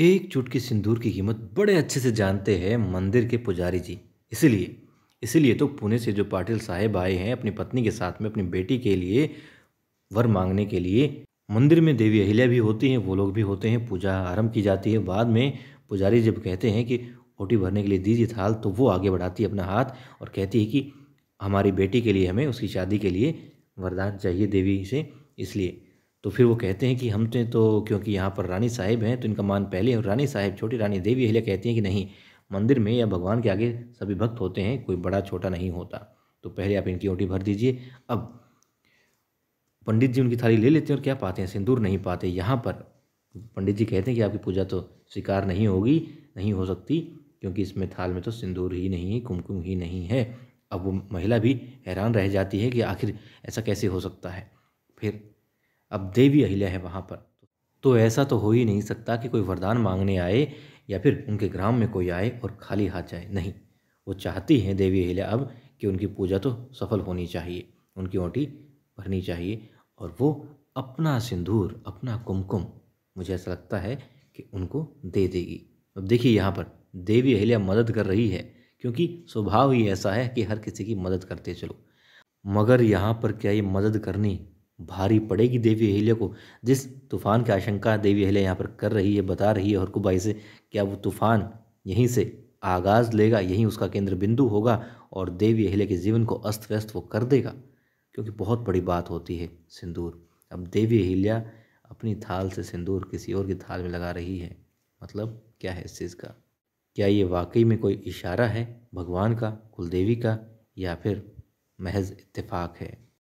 एक चुटकी सिंदूर की कीमत बड़े अच्छे से जानते हैं मंदिर के पुजारी जी इसीलिए इसीलिए तो पुणे से जो पाटिल साहेब आए हैं अपनी पत्नी के साथ में अपनी बेटी के लिए वर मांगने के लिए मंदिर में देवी अहिल्या भी होती हैं वो लोग भी होते हैं पूजा आरंभ की जाती है बाद में पुजारी जब कहते हैं कि ओटी भरने के लिए दीजिए थाल तो वो आगे बढ़ाती है अपना हाथ और कहती है कि हमारी बेटी के लिए हमें उसकी शादी के लिए वरदान चाहिए देवी से इसलिए तो फिर वो कहते हैं कि हम तो, तो क्योंकि यहाँ पर रानी साहिब हैं तो इनका मान पहले और रानी साहिब छोटी रानी देवी अहिल्या कहती हैं कि नहीं मंदिर में या भगवान के आगे सभी भक्त होते हैं कोई बड़ा छोटा नहीं होता तो पहले आप इनकी ओटी भर दीजिए अब पंडित जी उनकी थाली ले लेते हैं और क्या पाते हैं सिंदूर नहीं पाते यहाँ पर पंडित जी कहते हैं कि आपकी पूजा तो स्वीकार नहीं होगी नहीं हो सकती क्योंकि इसमें थाल में तो सिंदूर ही नहीं है कुमकुम ही नहीं है अब वो महिला भी हैरान रह जाती है कि आखिर ऐसा कैसे हो सकता है फिर अब देवी अहिल्या है वहाँ पर तो ऐसा तो हो ही नहीं सकता कि कोई वरदान मांगने आए या फिर उनके ग्राम में कोई आए और खाली हाथ जाए नहीं वो चाहती हैं देवी अहिल्या अब कि उनकी पूजा तो सफल होनी चाहिए उनकी ओटी भरनी चाहिए और वो अपना सिंदूर अपना कुमकुम मुझे ऐसा लगता है कि उनको दे देगी अब देखिए यहाँ पर देवी अहिल्या मदद कर रही है क्योंकि स्वभाव ही ऐसा है कि हर किसी की मदद करते चलो मगर यहाँ पर क्या ये मदद करनी भारी पड़ेगी देवी अहिल्या को जिस तूफान की आशंका देवी अहिल्या यहाँ पर कर रही है बता रही है हरकुबाई से क्या वो तूफान यहीं से आगाज़ लेगा यहीं उसका केंद्र बिंदु होगा और देवी अहिल्या के जीवन को अस्त व्यस्त वो कर देगा क्योंकि बहुत बड़ी बात होती है सिंदूर अब देवी अहिल्या अपनी थाल से सिंदूर किसी और की थाल में लगा रही है मतलब क्या है इस चीज़ का क्या ये वाकई में कोई इशारा है भगवान का कुलदेवी का या फिर महज इत्तेफाक है